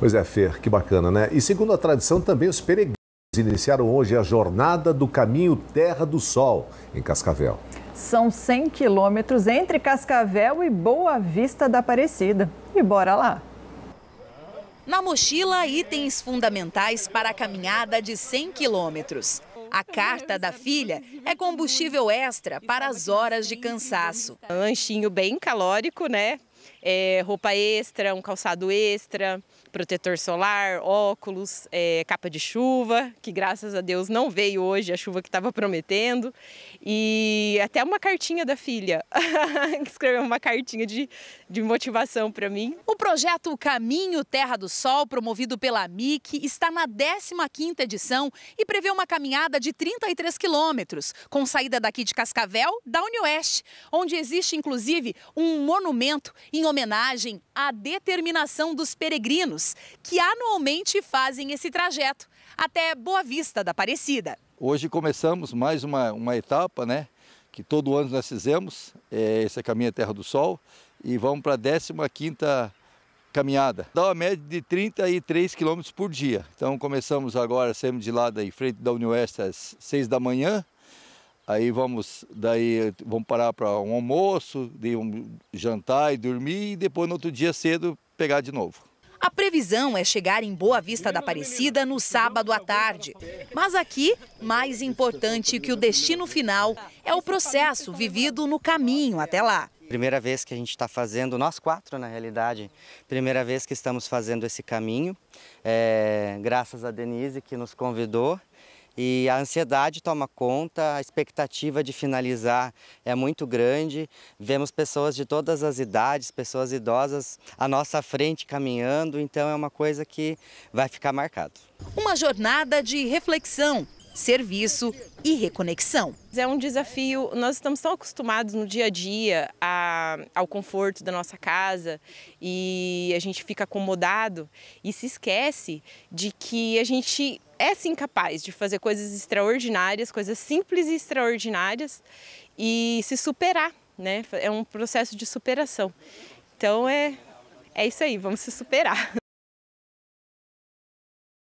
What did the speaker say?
Pois é, Fer, que bacana, né? E segundo a tradição, também os peregrinos iniciaram hoje a jornada do caminho Terra do Sol, em Cascavel. São 100 quilômetros entre Cascavel e Boa Vista da Aparecida. E bora lá! Na mochila, itens fundamentais para a caminhada de 100 quilômetros. A carta da filha é combustível extra para as horas de cansaço. Lanchinho bem calórico, né? é, roupa extra, um calçado extra, protetor solar, óculos, é, capa de chuva, que graças a Deus não veio hoje a chuva que estava prometendo, e até uma cartinha da filha, que escreveu uma cartinha de, de motivação para mim. O projeto Caminho Terra do Sol, promovido pela MIC, está na 15 edição e prevê uma caminhada de 33 quilômetros, com saída daqui de Cascavel, da Unioeste, onde existe inclusive um monumento em em homenagem à determinação dos peregrinos que anualmente fazem esse trajeto até Boa Vista da Aparecida. Hoje começamos mais uma, uma etapa, né? Que todo ano nós fizemos, é, esse é Caminho Terra do Sol, e vamos para a 15 caminhada. Dá uma média de 33 quilômetros por dia. Então começamos agora, saímos de lá da, em frente da Unioeste às 6 da manhã, Aí vamos, daí vamos parar para um almoço, de um jantar e dormir e depois no outro dia cedo pegar de novo. A previsão é chegar em Boa Vista da Aparecida no sábado à tarde. Mas aqui, mais importante que o destino final é o processo vivido no caminho até lá. Primeira vez que a gente está fazendo, nós quatro na realidade, primeira vez que estamos fazendo esse caminho, é, graças a Denise que nos convidou e a ansiedade toma conta, a expectativa de finalizar é muito grande. Vemos pessoas de todas as idades, pessoas idosas à nossa frente caminhando, então é uma coisa que vai ficar marcado. Uma jornada de reflexão, serviço e reconexão. É um desafio, nós estamos tão acostumados no dia a dia a, ao conforto da nossa casa e a gente fica acomodado e se esquece de que a gente é sim capaz de fazer coisas extraordinárias, coisas simples e extraordinárias e se superar, né? É um processo de superação. Então é é isso aí, vamos se superar.